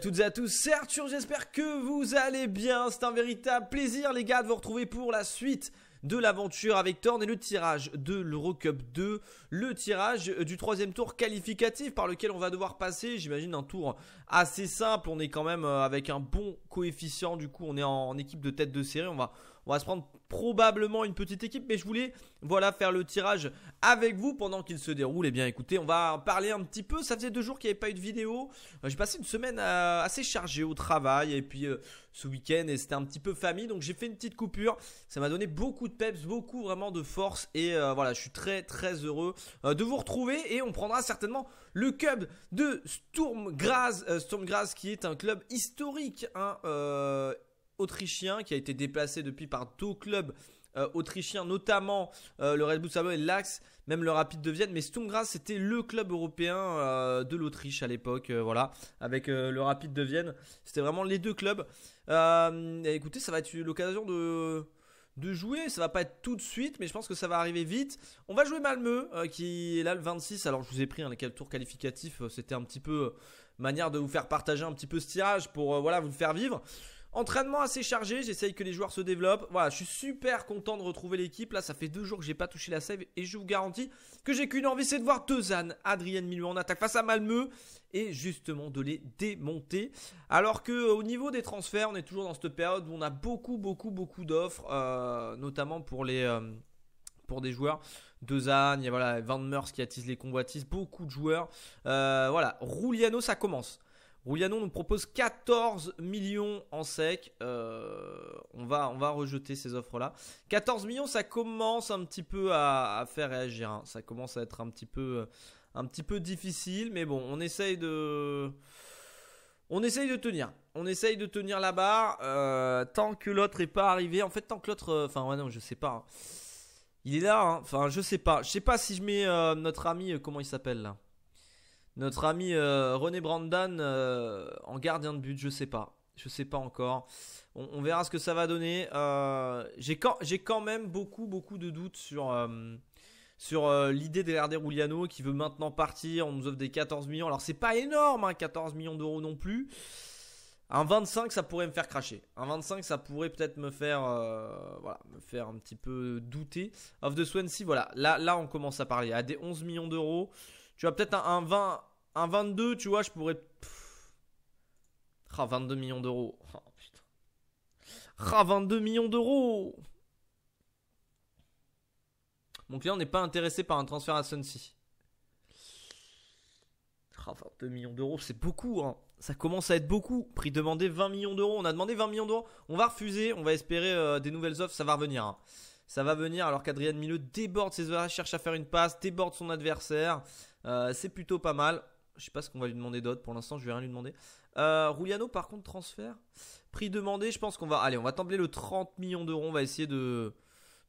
toutes et à tous, c'est Arthur, j'espère que vous allez bien. C'est un véritable plaisir les gars de vous retrouver pour la suite de l'aventure avec Thorn et le tirage de l'Eurocup 2, le tirage euh, du troisième tour qualificatif par lequel on va devoir passer, j'imagine un tour assez simple, on est quand même euh, avec un bon coefficient, du coup on est en, équipe de tête de série, on va, on va se prendre probablement une petite équipe, mais je voulais voilà faire le tirage avec vous pendant qu'il se déroule. Et eh bien écoutez, on va en parler un petit peu. Ça faisait deux jours qu'il n'y avait pas eu de vidéo. Euh, j'ai passé une semaine euh, assez chargée au travail et puis euh, ce week-end et c'était un petit peu famille, donc j'ai fait une petite coupure. Ça m'a donné beaucoup de peps, beaucoup vraiment de force et voilà, je suis très très heureux de vous retrouver et on prendra certainement le club de Sturm Graz, qui est un club historique. Hein, autrichien qui a été déplacé depuis par deux clubs euh, autrichiens, notamment euh, le Red Bull Salzbourg et l'Axe, même le Rapid de Vienne. Mais Graz c'était le club européen euh, de l'Autriche à l'époque, voilà, avec le Rapid de Vienne. C'était vraiment les deux clubs. écoutez, ça va être l'occasion de jouer. Ça va pas être tout de suite, mais je pense que ça va arriver vite. On va jouer Malmö, qui est là le 26. Alors, je vous ai pris un hein, les tours qualificatifs. C'était un petit peu manière de vous faire partager un petit peu ce tirage pour voilà vous faire vivre. Entraînement assez chargé, j'essaye que les joueurs se développent. Voilà, je suis super content de retrouver l'équipe. Là, ça fait deux jours que j'ai pas touché la save et je vous garantis que j'ai qu'une envie, c'est de voir Tezan, Adrien Milou en attaque face à Malmeux et justement de les démonter. Alors qu'au euh, niveau des transferts, on est toujours dans cette période où on a beaucoup, beaucoup, beaucoup d'offres, euh, notamment pour les euh, pour des joueurs. Dezan, il y a voilà Van Meurs qui attise les convoitises, beaucoup de joueurs. voilà, Rouliano, ça commence. Rouillanon nous propose 14 millions en sec. Euh, on, va, on va rejeter ces offres-là. 14 millions, ça commence un petit peu à, faire réagir. Hein. Ça commence à être un petit, peu, euh, un petit peu difficile. Mais bon, on essaye de... On essaye de tenir. On essaye de tenir la barre. Euh, tant que l'autre n'est pas arrivé. En fait, tant que l'autre... Enfin, ouais, non, je sais pas. Hein. Il est là. Hein. Enfin, je sais pas. Je sais pas si je mets notre ami... comment il s'appelle là notre ami euh, René Brandan euh, en gardien de but, je sais pas. Je sais pas encore. On, verra ce que ça va donner. Euh, j'ai quand, même beaucoup, beaucoup de doutes sur, sur l'idée des Rouliano qui veut maintenant partir. On nous offre des 14 millions. Alors, c'est pas énorme, 14 hein, millions d'euros non plus. Un 25, ça pourrait me faire cracher. Un 25, ça pourrait peut-être me faire, voilà, me faire un petit peu douter. off de Swansea, voilà. Là, là, on commence à parler. À des 11 millions d'euros, tu vois, peut-être un, 20, un 22, tu vois, je pourrais. Ah, 22 millions d'euros. Oh, putain. 22 ah, millions d'euros Mon client n'est pas intéressé par un transfert à Sunsea. Ah, 22 millions d'euros, c'est beaucoup, hein. Ça commence à être beaucoup. Prix demandé 20 millions d'euros. On a demandé 20 millions d'euros. On va refuser. On va espérer euh, des nouvelles offres. Ça va revenir. Hein. Ça va venir alors qu'Adrien Milot déborde ses heures cherche à faire une passe, déborde son adversaire. Euh, c'est plutôt pas mal. Je sais pas ce qu'on va lui demander d'autre. Pour l'instant, je vais rien lui demander. Euh, par contre, transfert. Prix demandé, je pense qu'on va. Allez, on va tembler le 30 millions d'euros. On va essayer de,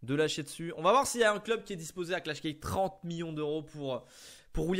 de lâcher dessus. On va voir s'il y a un club qui est disposé à clasher 30 millions d'euros pour, pour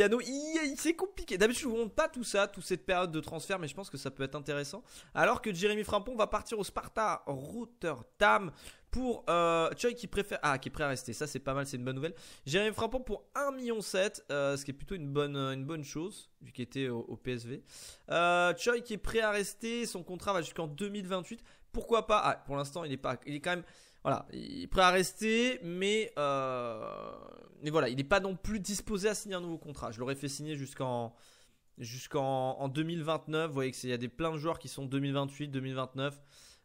C'est compliqué. D'habitude, je vous montre pas tout ça, toute cette période de transfert, mais je pense que ça peut être intéressant. Alors que Jérémy Frampon va partir au Sparta Rotterdam pour euh, Choi qui préfère ah qui est prêt à rester ça c'est pas mal c'est une bonne nouvelle Jérémy Frappant pour 1 million 7 euh, ce qui est plutôt une bonne euh, une bonne chose vu qu'il était au, PSV Choi qui est prêt à rester son contrat va jusqu'en 2028 pourquoi pas ah, pour l'instant il est pas il est quand même voilà il est prêt à rester mais mais voilà il n'est pas non plus disposé à signer un nouveau contrat je l'aurais fait signer jusqu'en jusqu'en 2029 vous voyez qu'il y a des plein de joueurs qui sont 2028 2029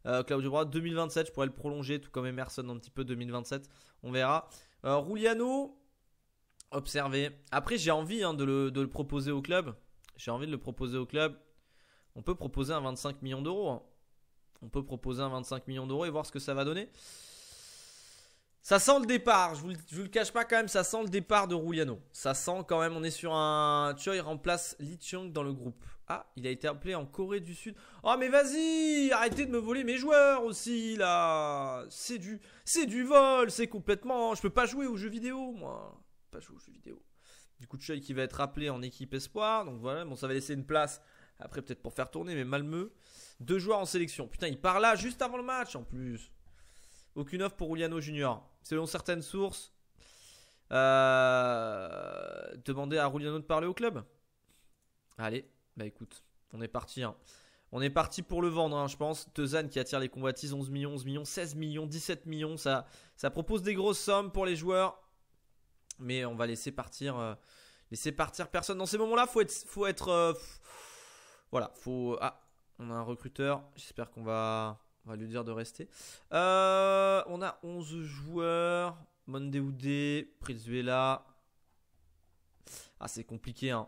euh, Claudio 2027, je pourrais le prolonger, tout comme Emerson un petit peu 2027, on verra. Euh, Ruliano, Après, j'ai envie hein, de, le, proposer au club. J'ai envie de le proposer au club. On peut proposer un 25 millions d'euros. Hein. On peut proposer un 25 millions d'euros et voir ce que ça va donner. Ça sent le départ, je vous, le, le cache pas quand même, ça sent le départ de Rouliano. Ça sent quand même, on est sur un. Tu vois, il remplace Li Chung dans le groupe. Ah, il a été appelé en Corée du Sud. Oh mais vas-y, arrêtez de me voler mes joueurs aussi là. C'est du c'est du vol, c'est complètement, je peux pas jouer aux jeux vidéo moi. Pas jouer aux jeux vidéo. Du coup, Chey qui va être appelé en équipe espoir. Donc voilà, bon ça va laisser une place après peut-être pour faire tourner mais Malmeux, deux joueurs en sélection. Putain, il part là juste avant le match en plus. Aucune offre pour Ruliano Junior. Selon certaines sources, euh, Demandez demander à Ruliano de parler au club. Allez, bah écoute, on est parti. Hein. On est parti pour le vendre, hein, je pense. Tezan qui attire les convoitises, 11 millions, 11 millions, 16 millions, 17 millions. Ça, ça propose des grosses sommes pour les joueurs. Mais on va laisser partir, euh, laisser partir personne. Dans ces moments-là, faut être, faut être, euh, voilà, faut. Ah, on a un recruteur. J'espère qu'on va, on va lui dire de rester. Euh, on a 11 joueurs. Mondeoudé, Prisuela Ah, c'est compliqué, hein.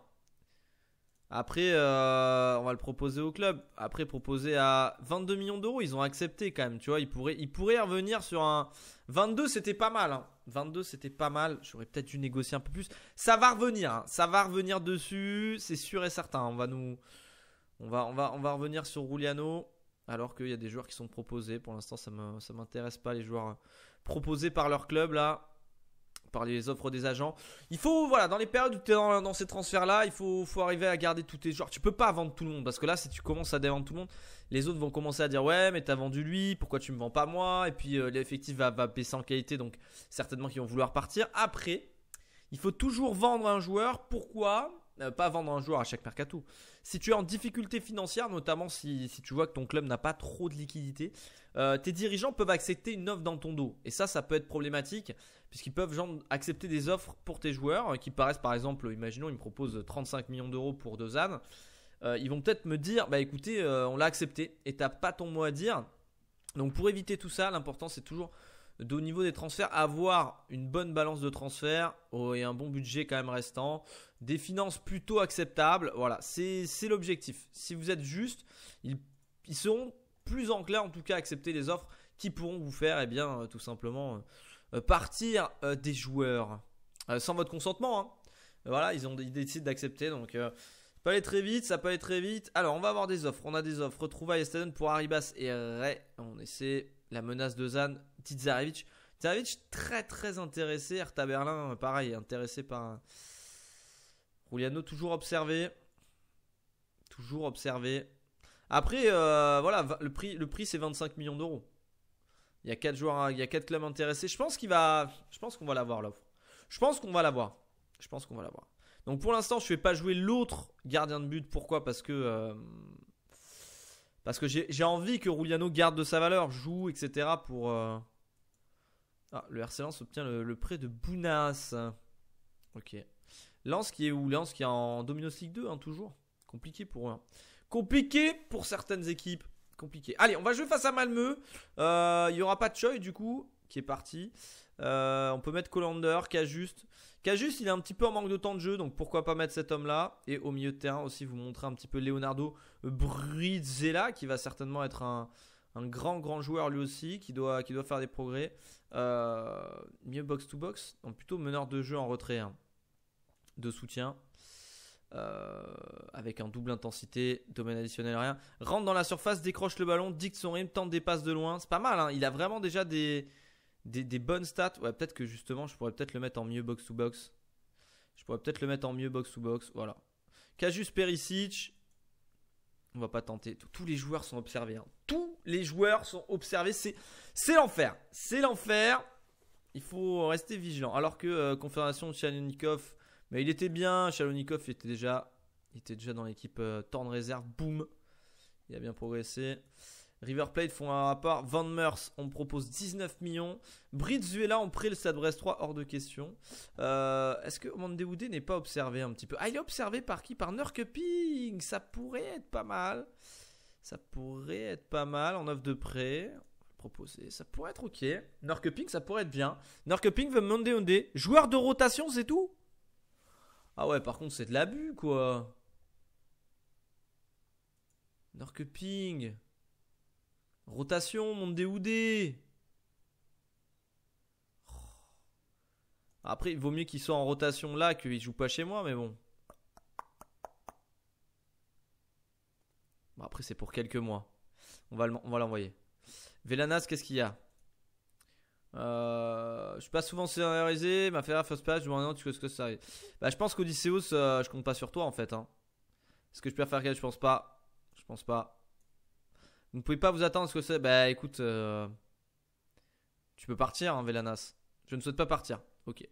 Après, euh, on va le proposer au club. Après, proposer à 22 millions d'euros, ils ont accepté quand même. Tu vois, ils pourraient, revenir sur un 22, c'était pas mal. 22, hein. c'était pas mal. J'aurais peut-être dû négocier un peu plus. Ça va revenir. Hein. Ça va revenir dessus, c'est sûr et certain. On va nous, on va, on va, on va revenir sur Ruliano. Alors qu'il y a des joueurs qui sont proposés. Pour l'instant, ça m'intéresse pas les joueurs euh, proposés par leur club là par les offres des agents. Il faut, voilà, dans les périodes où tu es dans, ces transferts-là, il faut, faut, arriver à garder tous tes joueurs. Tu peux pas vendre tout le monde, parce que là, si tu commences à dévendre tout le monde, les autres vont commencer à dire Ouais, mais t'as vendu lui, pourquoi tu me vends pas moi Et puis euh, l'effectif va, va, baisser en qualité, donc certainement qu'ils vont vouloir partir. Après, il faut toujours vendre un joueur. Pourquoi euh, pas vendre un joueur à chaque mercato. Si tu es en difficulté financière, notamment si, si tu vois que ton club n'a pas trop de liquidité, euh, tes dirigeants peuvent accepter une offre dans ton dos. Et ça, ça peut être problématique, puisqu'ils peuvent accepter des offres pour tes joueurs, euh, qui paraissent par exemple, imaginons, ils me proposent 35 millions d'euros pour deux ânes. ils vont peut-être me dire, bah écoutez, on l'a accepté, et t'as pas ton mot à dire. Donc pour éviter tout ça, l'important c'est toujours au niveau des transferts, avoir une bonne balance de transfert et un bon budget quand même restant, des finances plutôt acceptables. Voilà, c'est l'objectif. Si vous êtes juste, ils, seront plus enclins en tout cas à accepter les offres qui pourront vous faire, eh bien, euh, tout simplement euh, euh, partir des joueurs sans votre consentement. Hein. Voilà, ils ont décidé décident d'accepter donc. Ça peut aller très vite, ça peut aller très vite. Alors, on va avoir des offres. On a des offres. Retrouvailles Estaden pour Arribas et Ray. On essaie la menace de Zan, Tizarevic. Tizarevic très très intéressé, Hertha Berlin pareil, intéressé par un... toujours observé. Toujours observé. Après, euh, voilà, le prix, le prix c'est 25 millions d'euros. Il y a 4 il y a clubs intéressés. Je pense qu'il va, je pense qu'on va l'avoir l'offre. Je pense qu'on va l'avoir. Je pense qu'on va l'avoir. Donc pour l'instant, je ne vais pas jouer l'autre gardien de but. Pourquoi Parce que euh, parce que j'ai envie que Ruliano garde de sa valeur, joue, etc. pour. Euh, ah, le RC Lens obtient le, prêt de Bounas. Ok. Lance qui est où Lance qui est en domino League 2, hein, toujours. Compliqué pour eux. Hein. Compliqué pour certaines équipes. Compliqué. Allez, on va jouer face à Malmö. Euh, il n'y aura pas de Choi du coup, qui est parti. Euh, on peut mettre Colander, Cajuste. Cajuste, il est un petit peu en manque de temps de jeu, donc pourquoi pas mettre cet homme-là. Et au milieu de terrain aussi, vous montrer un petit peu Leonardo Brizella, qui va certainement être un, grand, grand joueur lui aussi, qui doit, qui doit faire des progrès. Euh, mieux box-to-box, donc plutôt meneur de jeu en retrait, hein, de soutien. Euh, avec un double intensité, domaine additionnel, rien. Rentre dans la surface, décroche le ballon, dicte son rythme, tente des passes de loin. C'est pas mal, hein. il a vraiment déjà des, des, bonnes stats. Ouais, peut-être que justement, je pourrais peut-être le mettre en mieux box-to-box. Je pourrais peut-être le mettre en mieux box-to-box. Voilà. Cajus Perisic. On va pas tenter. Tous les joueurs sont observés. Tous les joueurs sont observés. Hein. C'est, l'enfer. C'est l'enfer. Il faut rester vigilant. Alors que confédération euh, confirmation de Chalonikov, mais il était bien. Chalonikov était déjà, était déjà dans l'équipe euh, temps de réserve. Boum. Il a bien progressé. River Plate font un rapport. Van Meurs, on propose 19 millions. Brizuela, on prie le Stade 3, hors de question. Euh, est-ce que Mandehoudé n'est pas observé un petit peu Ah, il est observé par qui Par Nurkeping Ça pourrait être pas mal. Ça pourrait être pas mal en offre de prêt. Proposer, ça pourrait être ok. Nurkeping, ça pourrait être bien. Nurkeping veut Mandehoudé. Joueur de rotation, c'est tout Ah ouais, par contre, c'est de l'abus, quoi. Nurkeping. Rotation, mon oudé oh. Après, il vaut mieux qu'il soit en rotation là qu'il joue pas chez moi, mais bon. bon après, c'est pour quelques mois. On va l'envoyer. Vélanas, qu'est-ce qu'il y a euh, je suis pas souvent scénarisé, ma Ferrari first je me demande ce que ça Bah, je pense qu'Odysseus, euh, je compte pas sur toi en fait. Hein. Est-ce que je peux faire quelque Je pense pas. Je pense pas. Vous ne pouvez pas vous attendre à ce que c'est. Bah écoute, euh, tu peux partir, hein, Vélanas Je ne souhaite pas partir. Ok.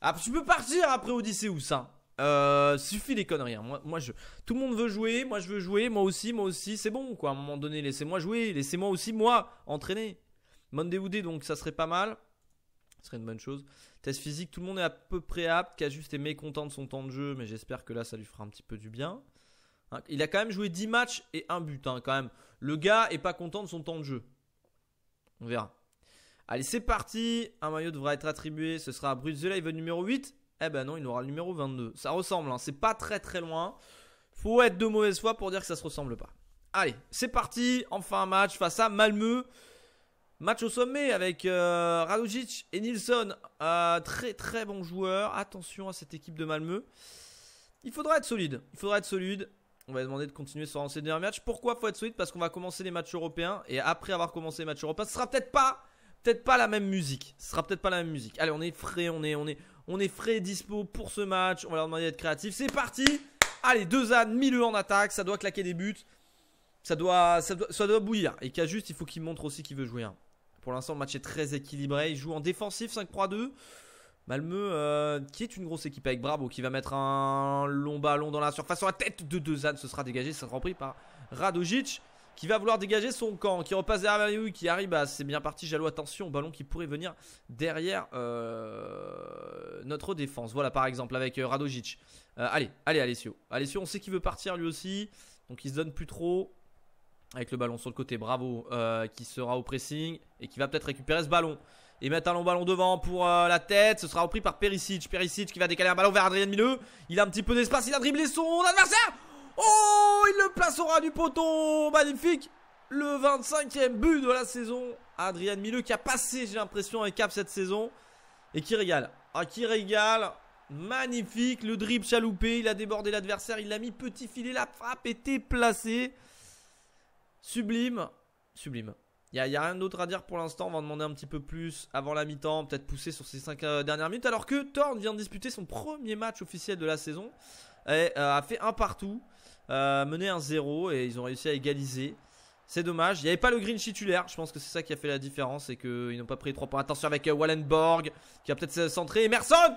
Ah, tu peux partir après Odysseus, ça Euh, suffit les conneries. Hein. Moi, moi, je, tout le monde veut jouer. Moi, je veux jouer. Moi aussi, moi aussi. C'est bon, quoi. À un moment donné, laissez-moi jouer. Laissez-moi aussi, moi, entraîner. Monday déoudé, donc ça serait pas mal. Ce serait une bonne chose. Test physique, tout le monde est à peu près apte. Qui juste est mécontent de son temps de jeu. Mais j'espère que là, ça lui fera un petit peu du bien. Hein, il a quand même joué 10 matchs et un but, hein, quand même. Le gars est pas content de son temps de jeu. On verra. Allez, c'est parti. Un maillot devra être attribué. Ce sera à Bruce le numéro 8. Eh ben non, il aura le numéro 22. Ça ressemble, hein. c'est pas très très loin. Faut être de mauvaise foi pour dire que ça se ressemble pas. Allez, c'est parti. Enfin un match face à Malmö. Match au sommet avec euh, et Nilsson. Euh, très très bon joueur. Attention à cette équipe de Malmö. Il faudra être solide. Il faudra être solide on va demander de continuer sur ces dernier match. Pourquoi faut être solide Parce qu'on va commencer les matchs européens et après avoir commencé les matchs européens, ce sera peut-être pas, peut pas la même musique. Ce sera peut-être pas la même musique. Allez, on est frais, on est, on est, on est frais, et dispo pour ce match. On va leur demander d'être créatifs. C'est parti. Allez, deux ânes, Mille e en attaque, ça doit claquer des buts. Ça doit, ça doit, bouillir. Et qu'à juste, il faut qu'il montre aussi qu'il veut jouer. Hein. Pour l'instant, le match est très équilibré. Il joue en défensif 5-3-2. Malmeux qui est une grosse équipe avec Bravo, qui va mettre un long ballon dans la surface sur la tête de ânes Ce sera dégagé, ça sera repris par Radojic, qui va vouloir dégager son camp, qui repasse derrière lui, qui arrive. à c'est bien parti, Jaloux. Attention, ballon qui pourrait venir derrière euh, notre défense. Voilà, par exemple, avec euh, Radojic. Euh, allez, allez, Alessio. Alessio, on sait qu'il veut partir lui aussi. Donc, il se donne plus trop. Avec le ballon sur le côté, Bravo, qui sera au pressing et qui va peut-être récupérer ce ballon et mettre un long ballon devant pour euh, la tête. Ce sera repris par Perisic. Perisic qui va décaler un ballon vers Adrien Mileux. Il a un petit peu d'espace, il a dribblé son adversaire. Oh, il le placera du poteau. Magnifique. Le 25e but de la saison. Adrien Mileux qui a passé, j'ai l'impression, un cap cette saison. Et qui régale. Ah, qui régale. Magnifique. Le dribble chaloupé. Il a débordé l'adversaire. Il l'a mis petit filet. La frappe était placée. Sublime. Sublime. Il n'y a, rien d'autre à dire pour l'instant. On va demander un petit peu plus avant la mi-temps. Peut-être pousser sur ces 5 euh, dernières minutes. Alors que Thorne vient de disputer son premier match officiel de la saison. Et euh, a fait un partout. Euh, mené un 0 et ils ont réussi à égaliser. C'est dommage. Il n'y avait pas le green titulaire. Je pense que c'est ça qui a fait la différence. Et qu'ils n'ont pas pris 3 points. Attention avec Wallenborg qui a peut-être centrer. Emerson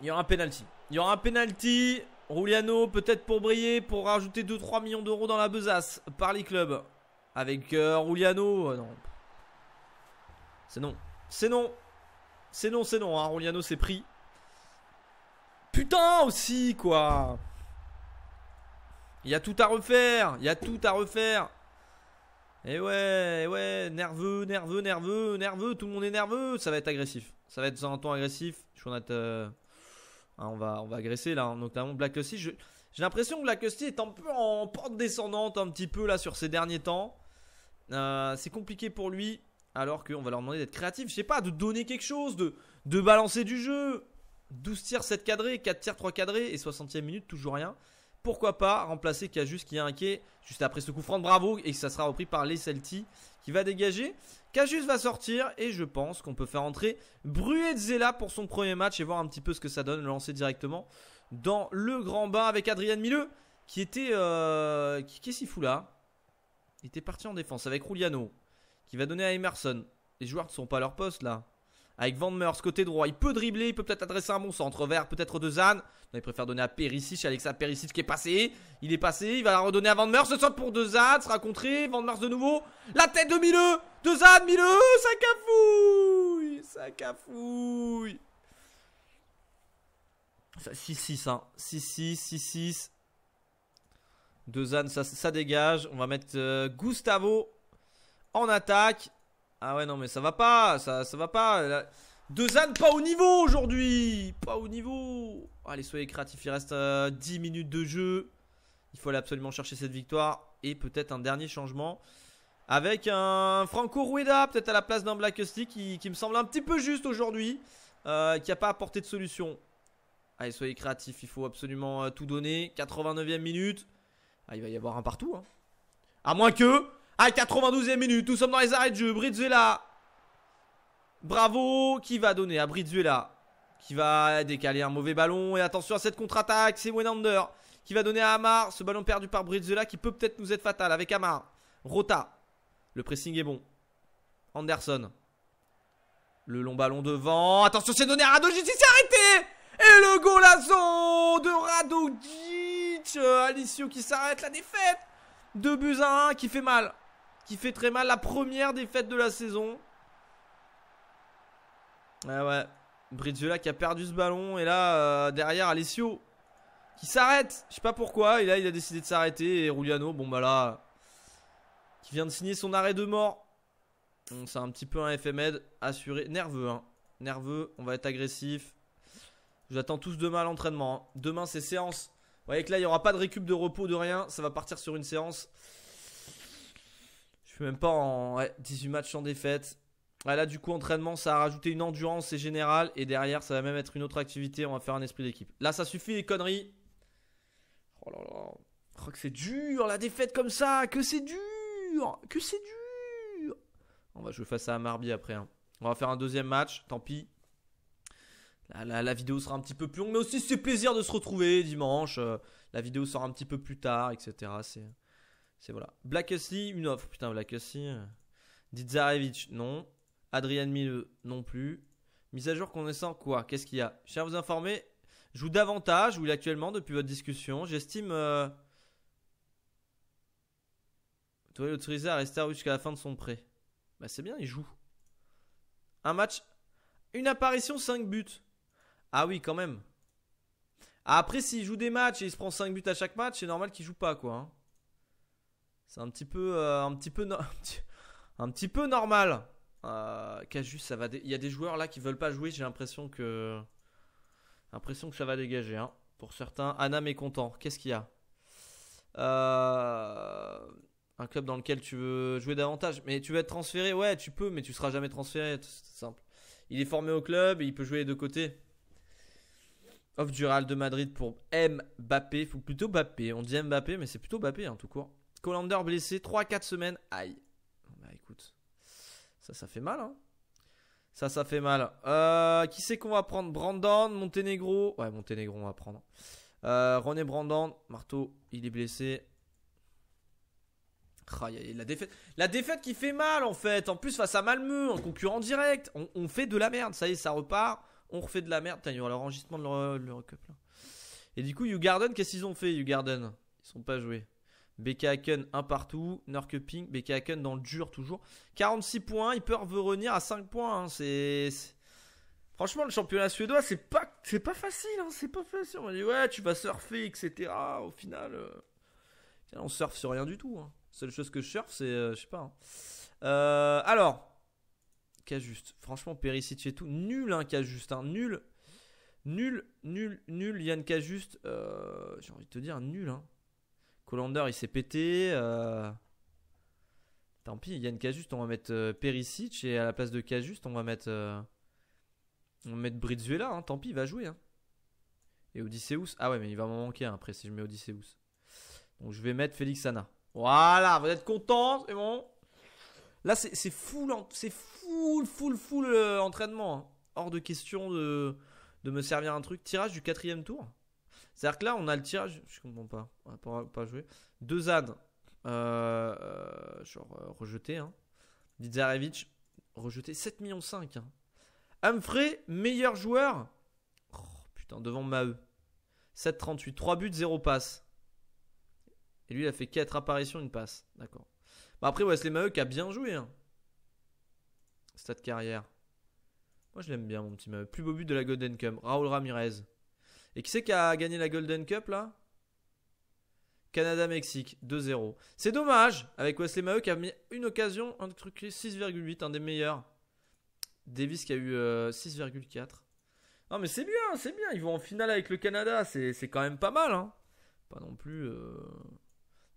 Il y aura un penalty. Il y aura un penalty. Ruliano, peut-être pour briller, pour rajouter 2-3 millions d'euros dans la besace par les clubs. Avec euh, Ruliano. Euh, non. C'est non. C'est non. C'est non, c'est non. Hein. Ruliano Rouliano c'est pris. Putain aussi, quoi. Il y a tout à refaire. Il y a tout à refaire. Et eh ouais, et eh ouais, nerveux, nerveux, nerveux, nerveux. Tout le monde est nerveux. Ça va être agressif. Ça va être un temps agressif. Je suis en Hein, on, va, on va agresser là, hein, notamment Black Custy, J'ai l'impression que Black Custy est un peu en pente descendante un petit peu là sur ces derniers temps. Euh, c'est compliqué pour lui. Alors qu'on va leur demander d'être créatif, je sais pas, de donner quelque chose, de, balancer du jeu. 12 tirs, 7 cadrés, 4 tirs, 3 cadrés et 60e minute, toujours rien pourquoi pas remplacer Cajus qui est inquiet juste après ce coup franc de Bravo et que ça sera repris par les Celtics qui va dégager. Cajus va sortir et je pense qu'on peut faire entrer Zella pour son premier match et voir un petit peu ce que ça donne, le lancer directement dans le grand bain avec Adrien Milleux qui était... Euh, qui Qu'est-ce qu'il fout là Il était parti en défense avec Ruliano qui va donner à Emerson. Les joueurs ne sont pas à leur poste là avec Van Meurs côté droit. Il peut dribbler, il peut peut-être adresser un bon centre vert, peut-être de Zan. il préfère donner à Perisic, Alexa Perisic qui est passé. Il est passé, il va la redonner à Van Meurs. Ce centre pour de Zan, sera contré. Van Meurs de nouveau. La tête de Mileux De Zan, Mileux Ça cafouille hein. Ça 6-6, hein. 6-6, 6-6. deux ça, dégage. On va mettre euh, Gustavo en attaque. Ah ouais, non, mais ça va pas, ça, va pas. Deux pas au niveau aujourd'hui Pas au niveau Allez, soyez créatifs, il reste 10 euh, minutes de jeu. Il faut aller absolument chercher cette victoire. Et peut-être un dernier changement. Avec un Franco Rueda, peut-être à la place d'un Black Stick qui, me semble un petit peu juste aujourd'hui. Euh, qui n'a pas apporté de solution. Allez, soyez créatifs, il faut absolument euh, tout donner. 89e minute. Ah, il va y avoir un partout. Hein. À moins que à 92e minute, nous sommes dans les arrêts de jeu. Brizuela. Bravo qui va donner à Brizuela. Qui va décaler un mauvais ballon. Et attention à cette contre-attaque. C'est Wenander qui va donner à Amar. Ce ballon perdu par Brizuela qui peut peut-être nous être fatal avec Amar. Rota. Le pressing est bon. Anderson. Le long ballon devant. Attention, c'est donné à Radojic. Il s'est arrêté. Et le golazo de Radojic. Alissio qui s'arrête. La défaite. Deux buts à 1 qui fait mal qui fait très mal. La première défaite de la saison. Ah ouais. là qui a perdu ce ballon. Et là, euh, derrière, Alessio qui s'arrête. Je sais pas pourquoi. Et là, il a décidé de s'arrêter. Et Ruliano, bon bah là, qui vient de signer son arrêt de mort. donc C'est un petit peu un FMED assuré. Nerveux, hein. Nerveux, on va être agressif. J'attends tous demain à l'entraînement. Hein. Demain, c'est séance. Vous voyez que là, il n'y aura pas de récup de repos, de rien. Ça va partir sur une séance. Je suis même pas en 18 matchs sans défaite. là, du coup, entraînement, ça a rajouté une endurance, c'est général. Et derrière, ça va même être une autre activité. On va faire un esprit d'équipe. Là, ça suffit, les conneries. Oh là là. Je crois que c'est dur, la défaite comme ça. Que c'est dur. Que c'est dur. On va jouer face à Marby après. Hein. On va faire un deuxième match. Tant pis. la vidéo sera un petit peu plus longue. Mais aussi, c'est plaisir de se retrouver dimanche. Euh, la vidéo sera un petit peu plus tard, etc. C'est. C'est voilà. Black une offre. Putain, Black Hussey. Euh. non. Adrian Milleux, non plus. Mise à jour connaissant quoi Qu'est-ce qu'il y a Je tiens à vous informer. joue davantage, oui, actuellement, depuis votre discussion. J'estime. il euh, Toi, autorisé à rester jusqu'à la fin de son prêt. Bah, c'est bien, il joue. Un match. Une apparition, 5 buts. Ah oui, quand même. Après, s'il joue des matchs et il se prend 5 buts à chaque match, c'est normal qu'il joue pas, quoi. Hein. C'est un petit peu, euh, un petit peu, un petit peu normal. Euh, ça va. Il y a des joueurs là qui veulent pas jouer. J'ai l'impression que, l'impression que ça va dégager. Hein, pour certains, Anna mécontent content. Qu'est-ce qu'il y a euh, Un club dans lequel tu veux jouer davantage, mais tu veux être transféré. Ouais, tu peux, mais tu seras jamais transféré. C'est simple. Il est formé au club il peut jouer de deux côtés. Off de Madrid pour Mbappé, faut plutôt Mbappé. On dit Mbappé, mais c'est plutôt Mbappé en hein, tout court. Colander blessé 3-4 semaines. Aïe. Bah écoute, ça, ça fait mal. Hein. Ça, ça fait mal. Euh, qui c'est qu'on va prendre Brandon, Monténégro. Ouais, Monténégro, on va prendre. Euh, René Brandon, Marteau, il est blessé. Ah, la, défaite. la défaite qui fait mal en fait. En plus, face à Malmö, en concurrent direct. On, fait de la merde. Ça y est, ça repart. On refait de la merde. il y aura l'enregistrement de le, le Et du coup, YouGarden, qu'est-ce qu'ils ont fait YouGarden Ils sont pas joués. BK Haken un partout, Norkeping, BK Haken dans le dur toujours. 46 points, Il peut revenir à 5 points. Hein. C'est franchement le championnat suédois, c'est pas c'est pas facile, hein. c'est pas facile. On dit ouais, tu vas surfer, etc. Au final, euh, on surfe sur rien du tout. Hein. Seule chose que je surfe, c'est euh, je sais pas. Euh, alors, cas juste. Franchement, Perisic et tout, nul un cas juste, nul, nul, nul, nul. Yann cas juste. J'ai envie de te dire nul. Hein. Colander, il s'est pété. Euh. Tant pis, il y a cas juste on va mettre euh, Perisic et à la place de Cajuste, on va mettre euh, on va mettre Brizuela, hein. tant pis, il va jouer. Hein. Et Odysseus, ah ouais, mais il va m'en manquer après si je mets Odysseus. Donc je vais mettre Félix Anna. Voilà, vous êtes contents, c'est bon. Là, c'est full, c'est full, full, full entraînement. Hein. Hors de question de, de me servir un truc. Tirage du quatrième tour. C'est-à-dire que là, on a le tirage. Je comprends pas. On hein, va pas, jouer. Deux ânes. Euh, euh, genre euh, hein. rejeté. Hein. rejeté. 7,5 millions. Humphrey, meilleur joueur. Oh, putain, devant Maheu. 7,38. 3 buts, 0 passes. Et lui, il a fait 4 apparitions, une passe. D'accord. Bah après, Wesley Maheu qui a bien joué. Hein. Stade carrière. Moi, je l'aime bien, mon petit Maheu. Plus beau but de la Golden Cum. Raoul Ramirez. Et qui c'est qui a gagné la Golden Cup là Canada-Mexique, 2-0. C'est dommage, avec Wesley Maheu qui a mis une occasion, un truc 6,8, un des meilleurs. Davis qui a eu 6,4. Euh, non mais c'est bien, c'est bien, ils vont en finale avec le Canada, c'est quand même pas mal. Hein. Pas non plus... Euh,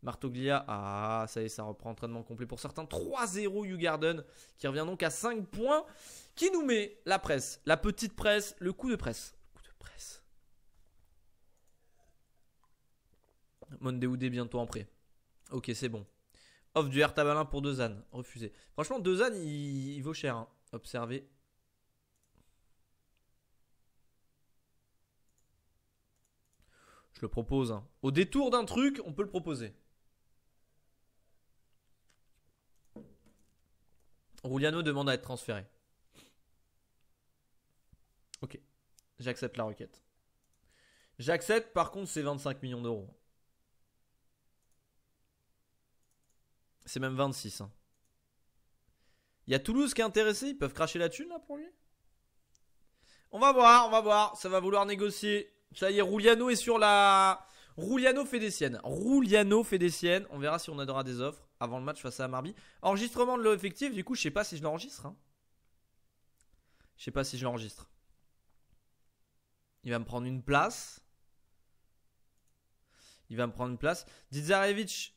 Martoglia, ah ça y est, ça reprend entraînement complet pour certains. 3-0 Garden qui revient donc à 5 points, qui nous met la presse, la petite presse, le coup de presse. Le coup de presse. Monde Oudé bientôt en prêt. Ok, c'est bon. Offre du Tabalin pour Dezanne. Refusé. Franchement, Dezanne, il, vaut cher. Hein. Observez. Je le propose. Hein. Au détour d'un truc, on peut le proposer. Ruliano demande à être transféré. Ok. J'accepte la requête. J'accepte, par contre, c'est 25 millions d'euros. C'est même 26. Il hein. y a Toulouse qui est intéressé. Ils peuvent cracher la thune là pour lui On va voir, on va voir. Ça va vouloir négocier. Ça y est, Rouliano est sur la. Rouliano fait des siennes. Rouliano fait des siennes. On verra si on aura des offres avant le match face à Marby. Enregistrement de l'effectif, du coup, je sais pas si je l'enregistre. Je hein. Je sais pas si je l'enregistre. Il va me prendre une place. Il va me prendre une place. Dizarevic,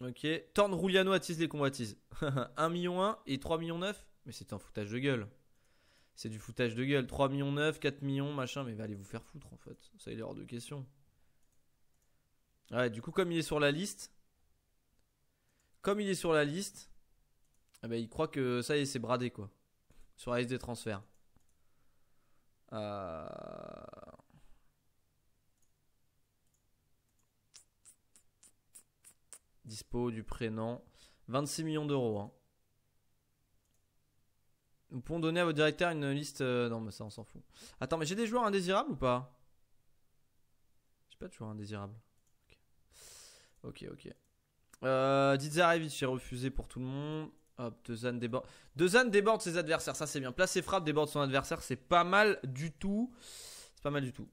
Ok. Torn Rouliano attise les convoitises. 1 million 1 et 3 millions 9 Mais c'est un foutage de gueule. C'est du foutage de gueule. 3 millions 9, 4 millions, machin. Mais allez vous faire foutre en fait. Ça, il est hors de question. Ouais, du coup, comme il est sur la liste. Comme il est sur la liste. Eh ben, il croit que ça y est, c'est bradé quoi. Sur la liste des transferts. Euh. Dispo du prénom. 26 millions d'euros. Hein. Nous pouvons donner à vos directeur une liste. Euh, non, mais ça, on s'en fout. Attends, mais j'ai des joueurs indésirables ou pas J'ai pas de joueurs indésirables. Ok, ok. okay. Euh, j'ai refusé pour tout le monde. Hop, Dezan déborde. ans déborde ses adversaires, ça c'est bien. Placer frappe, déborde son adversaire, c'est pas mal du tout. C'est pas mal du tout.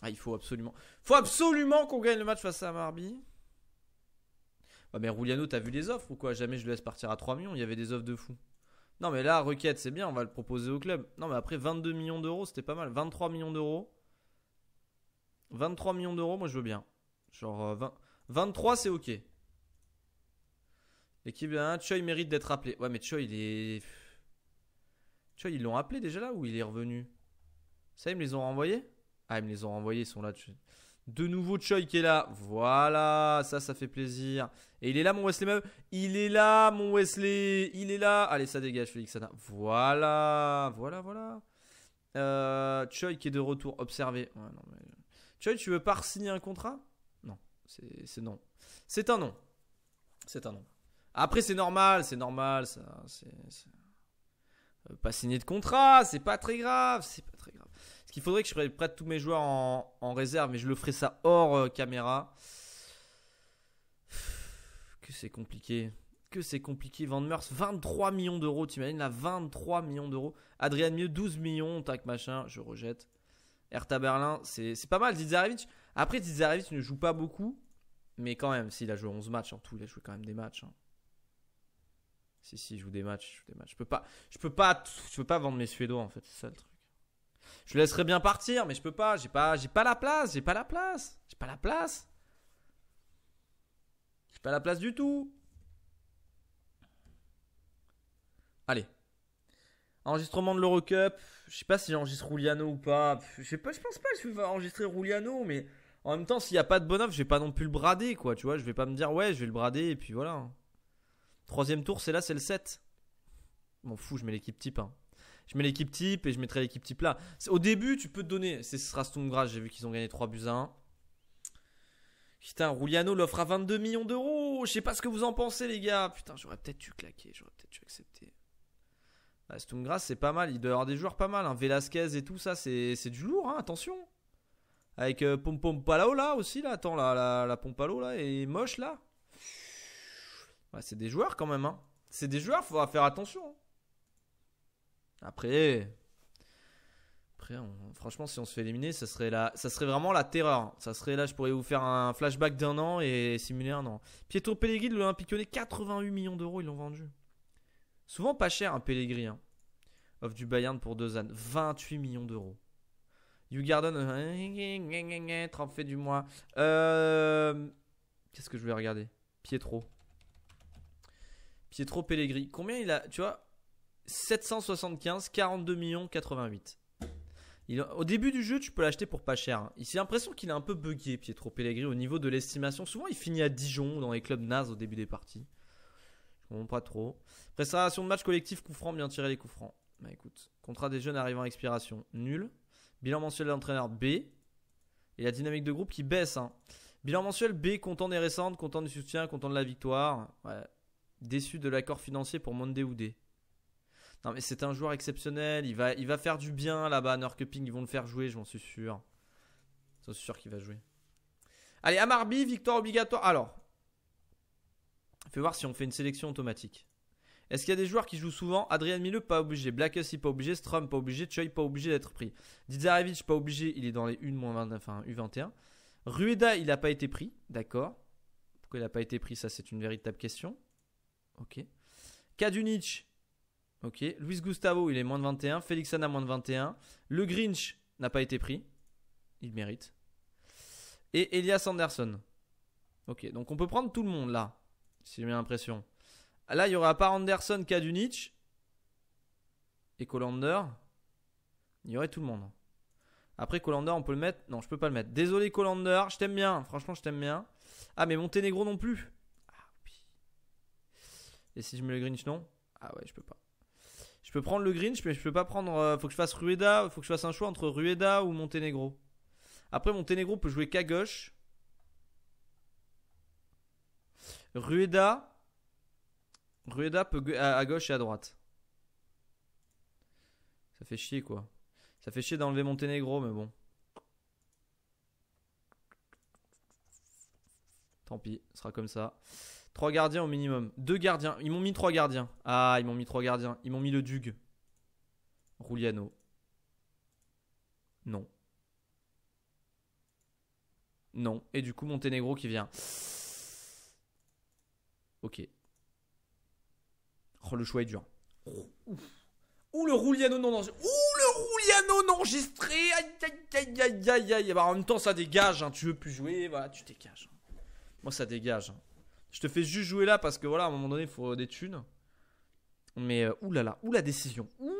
Ah, il faut absolument. Faut absolument qu'on gagne le match face à Marby. Ah, mais Rouliano, t'as vu les offres ou quoi Jamais je le laisse partir à 3 millions, il y avait des offres de fou. Non, mais là, requête, c'est bien, on va le proposer au club. Non, mais après 22 millions d'euros, c'était pas mal. 23 millions d'euros. 23 millions d'euros, moi je veux bien. Genre 20... Euh, 23, c'est ok. L'équipe hein, Choi mérite d'être appelé. Ouais, mais Choi, il est. Choi, ils l'ont appelé déjà là ou il est revenu Ça, ils me les ont renvoyés Ah, ils me les ont renvoyés, ils sont là. De nouveau Choi qui est là. Voilà, ça, ça fait plaisir. Et il est là, mon Wesley Il est là, mon Wesley. Il est là. Allez, ça dégage, Félix ça Voilà, voilà, voilà. Euh, Choi qui est de retour. Observé. Euh. Choi, tu veux pas signer un contrat Non, c'est non. C'est un non. C'est un non. Après, c'est normal, c'est normal. Ça, euh, Pas signer de contrat, c'est pas très grave. C'est il faudrait que je prête tous mes joueurs en, réserve, mais je le ferai ça hors euh, caméra. Que c'est compliqué. Que c'est compliqué. Van Meurs, 23 millions d'euros. Tu T'imagines là, 23 millions d'euros. Adrien Mieux, 12 millions. Tac, machin. Je rejette. Erta Berlin, c'est pas mal. Zidzarevic, Après, Zidzarevic ne joue pas beaucoup. Mais quand même, s'il a joué 11 matchs en tout, il a joué quand même des matchs. Hein. Si, si, je joue des matchs. Je, je peux pas, je peux pas, je peux pas vendre mes Suédois en fait. C'est ça le truc. Je laisserais bien partir, mais je peux pas. J'ai pas, j'ai pas la place. J'ai pas la place. J'ai pas la place. J'ai pas la place du tout. Allez. Enregistrement de l'Eurocup. Je sais pas si j'enregistre Rouliano ou pas. Je sais pas. Je pense pas que je vais enregistrer Rouliano, mais en même temps, s'il y a pas de bon offre, je vais pas non plus le brader, quoi. Tu vois, je vais pas me dire ouais, je vais le brader et puis voilà. Hein. Troisième tour, c'est là, c'est le 7. M'en fou, je mets l'équipe type. Hein je mets l'équipe type et je mettrai l'équipe type là. Au début, tu peux te donner. C'est Strasbourg, j'ai vu qu'ils ont gagné 3 buts à 1. Putain, Ruliano l'offre à 22 millions d'euros. Je sais pas ce que vous en pensez, les gars. Putain, j'aurais peut-être dû claquer, j'aurais peut-être dû accepter. Bah, c'est pas mal. Il doit y avoir des joueurs pas mal. Hein. Velasquez et tout ça, c'est du lourd, hein, attention. Avec euh, là aussi, là. Attends, la, la, la Pompalo là et Moche là. c'est des joueurs quand même. Hein. C'est des joueurs, faudra faire attention. Hein. Après, après franchement, si on se fait éliminer, ça serait, la, ça serait vraiment la terreur. Ça serait là, je pourrais vous faire un flashback d'un an et simuler un an. Pietro Pellegrini de l'Olympique 88 millions d'euros, ils l'ont vendu. Souvent pas cher, un hein, Pellegrini. Hein. Off du Bayern pour deux ans, 28 millions d'euros. You Garden, euh, fait du mois. Euh, qu'est-ce que je vais regarder Pietro. Pietro Pellegrini. Combien il a Tu vois, 775, 42 millions 88. au début du jeu, tu peux l'acheter pour pas cher. Hein. J'ai l'impression qu'il est un peu buggé, Pietro Pellegrini, au niveau de l'estimation. Souvent, il finit à Dijon dans les clubs nazes au début des parties. Je comprends pas trop. Préparation de match collectif, coup bien tirer les coups francs. Bah, écoute, contrat des jeunes arrivant à expiration, nul. Bilan mensuel d'entraîneur B. Et la dynamique de groupe qui baisse. Hein. Bilan mensuel B, content des récentes, content du soutien, content de la victoire. Déçu de l'accord financier pour monde ou D. Non, mais c'est un joueur exceptionnel. Il va, il va faire du bien là-bas. Norcuping, ils vont le faire jouer, je m'en suis sûr. Je suis sûr qu'il va jouer. Allez, Amarby, victoire obligatoire. Alors, fais voir si on fait une sélection automatique. Est-ce qu'il y a des joueurs qui jouent souvent Adrien Mileux, pas obligé. Blackus, pas obligé. Strum, pas obligé. Choi, pas obligé d'être pris. Dizarevic, pas obligé. Il est dans les 1 hein, U21. Rueda, il n'a pas été pris. D'accord. Pourquoi il n'a pas été pris Ça, c'est une véritable question. Ok. Kadunic, Ok. Luis Gustavo, il est moins de 21. Félix Anna, moins de 21. Le Grinch n'a pas été pris. Il mérite. Et Elias Anderson. Ok, donc on peut prendre tout le monde là, si j'ai bien l'impression. Là, il y aura part Anderson, du Nietzsche. et Colander. Il y aurait tout le monde. Après, Colander, on peut le mettre. Non, je peux pas le mettre. Désolé, Colander, je t'aime bien. Franchement, je t'aime bien. Ah, mais Monténégro non plus. Ah, et si je mets le Grinch, non Ah ouais, je peux pas. Je peux prendre le Grinch, mais je peux pas prendre. Euh, faut que je fasse Rueda, faut que je fasse un choix entre Rueda ou Monténégro. Après, Monténégro peut jouer qu'à gauche. Rueda. Rueda peut à, gauche et à droite. Ça fait chier quoi. Ça fait chier d'enlever Monténégro, mais bon. Tant pis, ce sera comme ça. Trois gardiens au minimum. Deux gardiens. Ils m'ont mis trois gardiens. Ah, ils m'ont mis trois gardiens. Ils m'ont mis le Dug Rouliano. Non. Non. Et du coup, Monténégro qui vient. Ok. Oh, le choix est dur. Ouh, le Rouliano non enregistré. Ouh, le Rouliano non enregistré. Aïe, aïe, aïe, aïe, aïe. Bah, en même temps, ça dégage. Hein. Tu veux plus jouer. Voilà, tu dégages. Hein. Moi, ça dégage. Hein. Je te fais juste jouer là parce que voilà, à un moment donné, il faut des thunes. Mais euh, là oulala, ou la décision. Ouh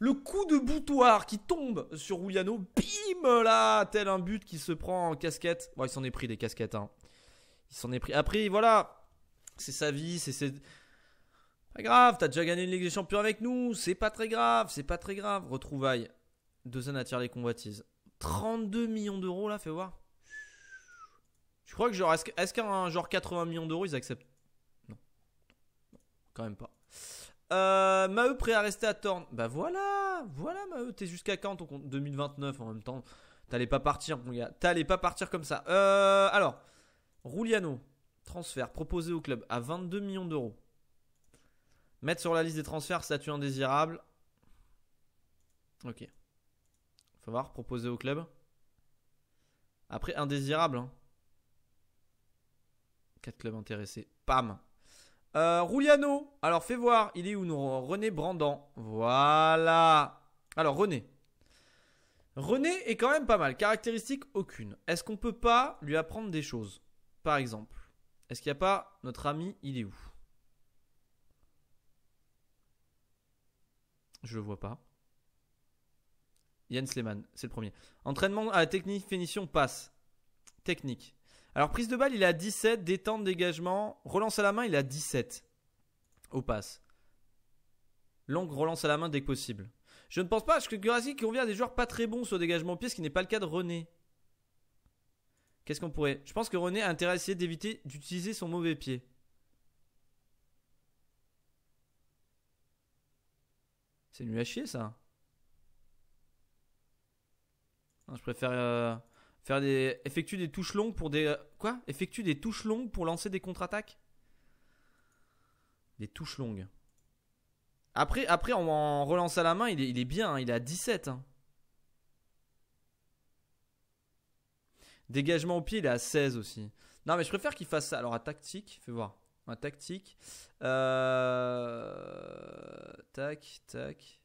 le, coup de boutoir qui tombe sur Juliano. Bim là, tel un but qui se prend en casquette. Bon, il s'en est pris des casquettes. Hein. Il s'en est pris. Après, voilà, c'est sa vie, c'est ses... Pas grave, t'as déjà gagné une Ligue des Champions avec nous, c'est pas très grave, c'est pas très grave. Retrouvaille, Deux à attire les convoitises. 32 millions d'euros là, fais voir. Je crois que genre, est-ce, qu'un genre 80 millions d'euros, ils acceptent non. Quand même pas. Euh, Maheu prêt à rester à Torn. Bah voilà, voilà Maheu, t'es jusqu'à quand ton compte 2029 en même temps T'allais pas partir, mon gars. T'allais pas partir comme ça. Euh, alors, Rouliano, transfert proposé au club à 22 millions d'euros. Mettre sur la liste des transferts, statut indésirable. Ok. Faut voir, proposé au club. Après, indésirable. Hein. Quatre clubs intéressés. Pam. Euh, Rouliano. Alors, fais voir. Il est où nous René Brandan. Voilà. Alors, René. René est quand même pas mal. Caractéristique aucune. Est-ce qu'on peut pas lui apprendre des choses Par exemple, est-ce qu'il n'y a pas notre ami Il est où Je le vois pas. Jens Lehmann. c'est le premier. Entraînement à ah, la technique, finition, passe. Technique. Alors, prise de balle, il a à 17. Détente, dégagement. Relance à la main, il a 17. Au passe. Longue relance à la main dès que possible. Je ne pense pas que gurazi convient à des joueurs pas très bons sur dégagement pied, ce qui n'est pas le cas de René. Qu'est-ce qu'on pourrait Je pense que René a intérêt à essayer d'éviter d'utiliser son mauvais pied. C'est nul à chier ça. je préfère. Euh, Faire des effectue des touches longues pour des euh, quoi Effectue des touches longues pour lancer des contre-attaques. Des touches longues. Après, après en, relance à la main, il est, bien, hein, il est à 17. Hein. Dégagement au pied, il est à 16 aussi. Non, mais je préfère qu'il fasse ça. Alors, à tactique, fais voir. À tactique. Euh, tac, tac.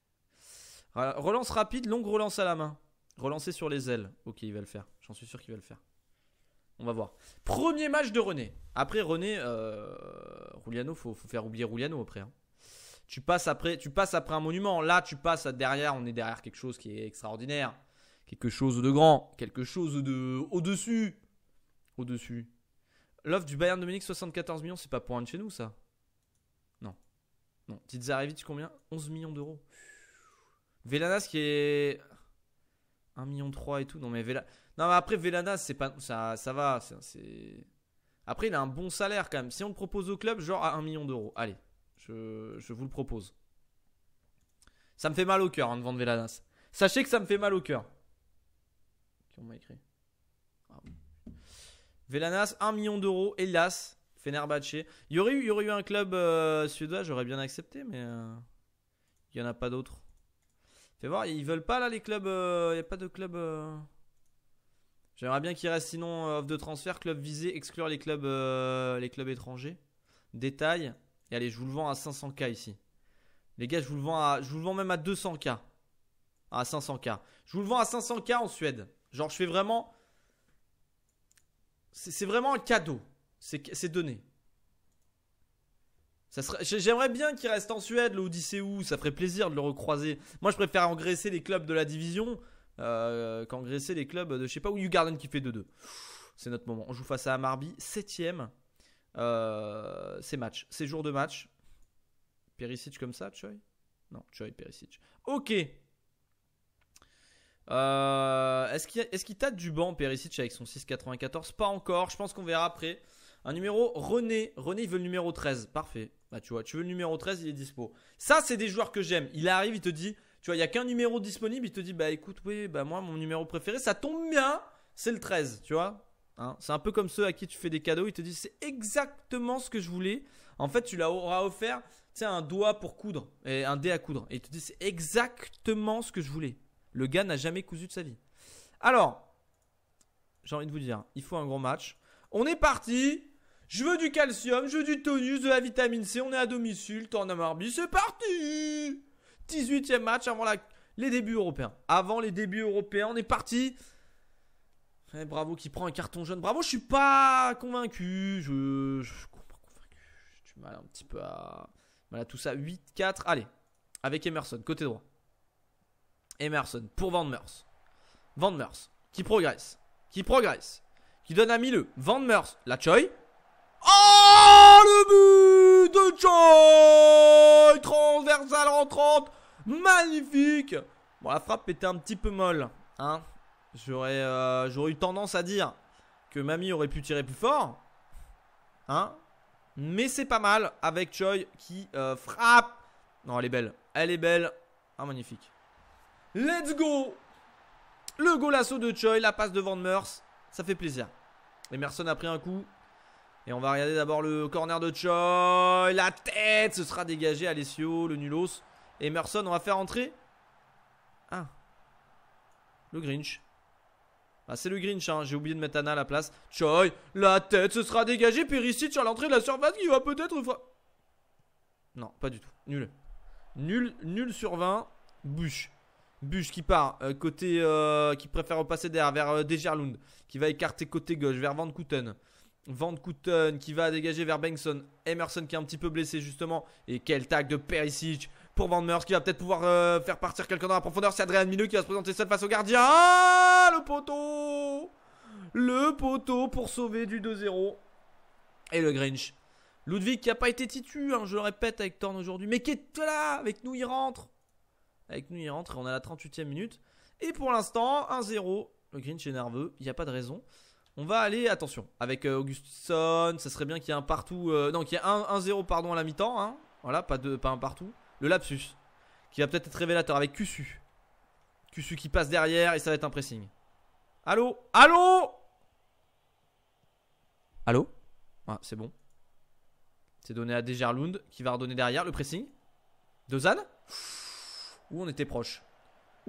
Relance rapide, longue relance à la main. Relancer sur les ailes. Ok, il va le faire. J'en suis sûr qu'il va le faire. On va voir. Premier match de René. Après René, euh, Ruliano, faut, faut faire oublier Ruliano après. Hein. Tu passes après, tu passes après un monument. Là, tu passes derrière. On est derrière quelque chose qui est extraordinaire, quelque chose de grand, quelque chose de au dessus, au dessus. L'offre du Bayern Dominique 74 millions, c'est pas pour un de chez nous ça. Non, non. Tizarevic combien 11 millions d'euros. Velanas qui est 1 million 3 et tout. Non mais Vela... Non après Velana, c'est pas ça ça va, c'est Après il a un bon salaire quand même. Si on le propose au club genre à 1 million d'euros. Allez, je... vous le propose. Ça me fait mal au cœur hein, de vendre Velanas. Sachez que ça me fait mal au cœur. Qui m'a écrit ah, Velanas 1 million d'euros, hélas. Fenerbahce. Il y aurait eu, il aurait un club euh, suédois, j'aurais bien accepté, mais euh, il n'y en a pas d'autres. Fais voir, ils veulent pas là les clubs. Il euh, a pas de club. Euh. J'aimerais bien qu'il reste sinon euh, offre de transfert, club visé, exclure les clubs, les clubs étrangers. Détail. Et allez, je vous le vends à 500k ici. Les gars, je vous le vends, à, je vous le vends même à 200k. À 500k. Je vous le vends à 500k en Suède. Genre, je fais vraiment. C'est vraiment un cadeau. C'est donné. J'aimerais bien qu'il reste en Suède L'Odyssée où, ça ferait plaisir de le recroiser. Moi je préfère engraisser les clubs de la division euh, qu'engraisser les clubs de je sais pas où Garden qui fait 2-2. C'est notre moment. On joue face à Amarby, 7ème. Euh, c'est match, c'est jour de match. Perisic comme ça, Choi Non, Choi, Perisic. Ok. Euh, est-ce qu'il est qu tâte du banc Perisic avec son 6 94 Pas encore, je pense qu'on verra après. Un numéro René. René, il veut le numéro 13. Parfait. Bah, tu vois, tu veux le numéro 13, il est dispo. Ça, c'est des joueurs que j'aime. Il arrive, il te dit, tu vois, il n'y a qu'un numéro disponible. Il te dit, bah écoute, oui, bah moi, mon numéro préféré, ça tombe bien, c'est le 13, tu vois. Hein, c'est un peu comme ceux à qui tu fais des cadeaux. Il te dit, c'est exactement ce que je voulais. En fait, tu l'as offert, tu sais, un doigt pour coudre et un dé à coudre. Et il te dit, c'est exactement ce que je voulais. Le gars n'a jamais cousu de sa vie. Alors, j'ai envie de vous dire, il faut un gros match. On est parti je veux du calcium, je veux du tonus, de la vitamine C. On est à domicile, Tornamarbi, Marby, c'est parti 18e match avant les débuts européens. Avant les débuts européens, on est parti. Eh, bravo qui prend un carton jaune. Bravo, je suis pas convaincu. Je, suis pas convaincu. J'ai du mal un petit peu à. Voilà tout ça. 8-4. Allez, avec Emerson, côté droit. Emerson pour Van Meurs. Van Meurs qui progresse. Qui progresse. Qui donne à Milleux. Van Meurs. La Choi le but de Choi Transversal 30 Magnifique Bon, la frappe était un petit peu molle. Hein J'aurais euh, eu tendance à dire que Mamie aurait pu tirer plus fort. Hein Mais c'est pas mal avec Choi qui euh, frappe. Non, elle est belle. Elle est belle. Ah, magnifique. Let's go Le golasso de Choi, la passe de Van Meurs. Ça fait plaisir. Emerson a pris un coup. Et on va regarder d'abord le corner de Choi. La tête, ce sera dégagé. Alessio, le nulos. Emerson, on va faire entrer. Ah, le Grinch. Ah, c'est le Grinch, hein. j'ai oublié de mettre Anna à la place. Choi, la tête, ce sera dégagé. Perisic sur l'entrée de la surface qui va peut-être. Non, pas du tout. Nul. Nul, nul sur 20. Bûche. Bûche qui part euh, côté. Euh, qui préfère repasser derrière vers euh, Qui va écarter côté gauche vers Van Kooten. Van Kooten qui va dégager vers Benson, Emerson qui est un petit peu blessé justement. Et quel tag de Perisic pour Van Meurs qui va peut-être pouvoir euh, faire partir quelqu'un dans la profondeur. C'est Adrian Mineux qui va se présenter seul face au gardien. Ah, le poteau Le poteau pour sauver du 2-0. Et le Grinch. Ludwig qui n'a pas été titu, hein, je le répète avec Torn aujourd'hui. Mais qui est là Avec nous il rentre. Avec nous il rentre et on a la 38e minute. Et pour l'instant 1-0. Le Grinch est nerveux, il n'y a pas de raison. On va aller, attention, avec euh, augustson ça serait bien qu'il y ait un partout. Euh, non, qu'il y ait un 1-0 pardon à la mi-temps. Hein. Voilà, pas, de, pas un partout. Le lapsus, qui va peut-être être révélateur avec Cussu. QSU qui passe derrière et ça va être un pressing. Allô Allô Allô ah, C'est bon. C'est donné à Degerlund qui va redonner derrière le pressing. De Où on était proche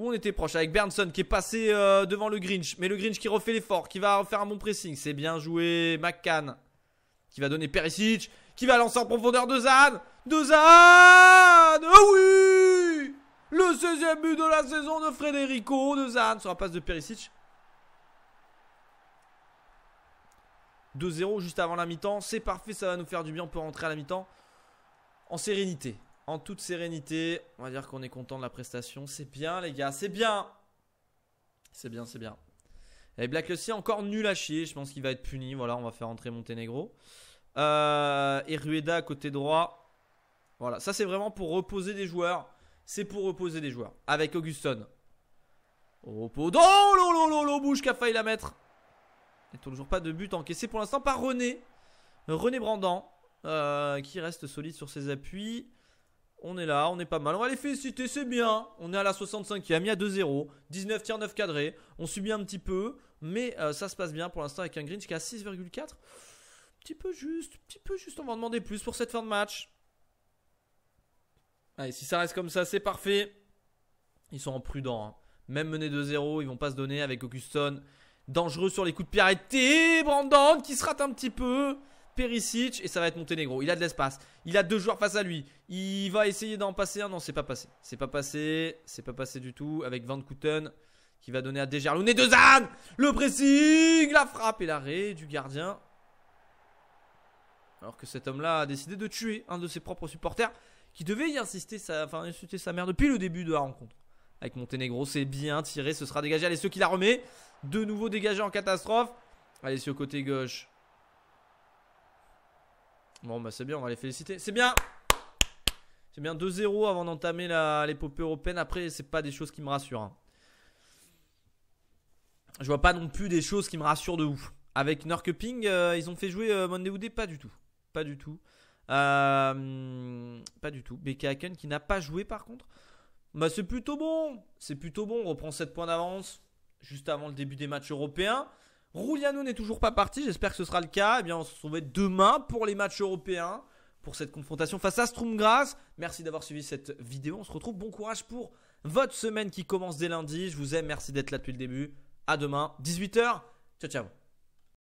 on était proche avec Bernson qui est passé euh, devant le Grinch. Mais le Grinch qui refait l'effort, qui va faire un bon pressing. C'est bien joué. McCann qui va donner Perisic, qui va lancer en profondeur de Zan, De Zan. Oh oui Le 16e but de la saison de Federico de Zan sur la passe de Perisic. 2-0 juste avant la mi-temps. C'est parfait, ça va nous faire du bien. On peut rentrer à la mi-temps en sérénité en toute sérénité. On va dire qu'on est content de la prestation. C'est bien, les gars, c'est bien. C'est bien, c'est bien. Et Black encore nul à chier. Je pense qu'il va être puni. Voilà, on va faire entrer Monténégro. Euh, et Rueda à côté droit. Voilà, ça c'est vraiment pour reposer des joueurs. C'est pour reposer des joueurs. Avec Auguston. Repos. Oh, lolo, bouche qu'a failli la mettre. Et toujours pas de but encaissé pour l'instant par René. René Brandan. Euh, qui reste solide sur ses appuis. On est là, on est pas mal. On va les féliciter, c'est bien. On est à la 65e, il y a 2-0. 19 9 cadrés. On subit un petit peu, mais euh, ça se passe bien pour l'instant avec un Grinch qui est 6,4. Petit peu juste, petit peu juste. On va en demander plus pour cette fin de match. Allez, si ça reste comme ça, c'est parfait. Ils sont en prudent. Hein. Même menés 2-0, ils vont pas se donner avec Auguston. Dangereux sur les coups de pierre arrêtés. Brandon qui se rate un petit peu. Perisic et ça va être Montenegro. Il a de l'espace. Il a deux joueurs face à lui. Il va essayer d'en passer un. Non, c'est pas passé. C'est pas passé. C'est pas passé du tout. Avec Van Kooten qui va donner à Dejarlouné. De Zan Le pressing La frappe et l'arrêt du gardien. Alors que cet homme-là a décidé de tuer un de ses propres supporters qui devait y insister, sa, enfin, insister sa mère depuis le début de la rencontre. Avec Montenegro, c'est bien tiré, ce sera dégagé. Allez, ceux qui la remet. De nouveau dégagé en catastrophe. Allez, sur côté gauche. Bon, bah c'est bien, on va les féliciter. C'est bien C'est bien 2-0 avant d'entamer l'épopée européenne. Après, c'est pas des choses qui me rassurent. Hein. Je vois pas non plus des choses qui me rassurent de ouf. Avec Norkeping, euh, ils ont fait jouer euh, Pas du tout. Pas du tout. Euh, pas du tout. BK Haken qui n'a pas joué par contre. Bah c'est plutôt bon. C'est plutôt bon. On reprend 7 points d'avance juste avant le début des matchs européens. Rouliano n'est toujours pas parti, j'espère que ce sera le cas. Eh bien, on se retrouve demain pour les matchs européens, pour cette confrontation face à Stromgras. Merci d'avoir suivi cette vidéo. On se retrouve. Bon courage pour votre semaine qui commence dès lundi. Je vous aime, merci d'être là depuis le début. À demain, 18h. Ciao, ciao.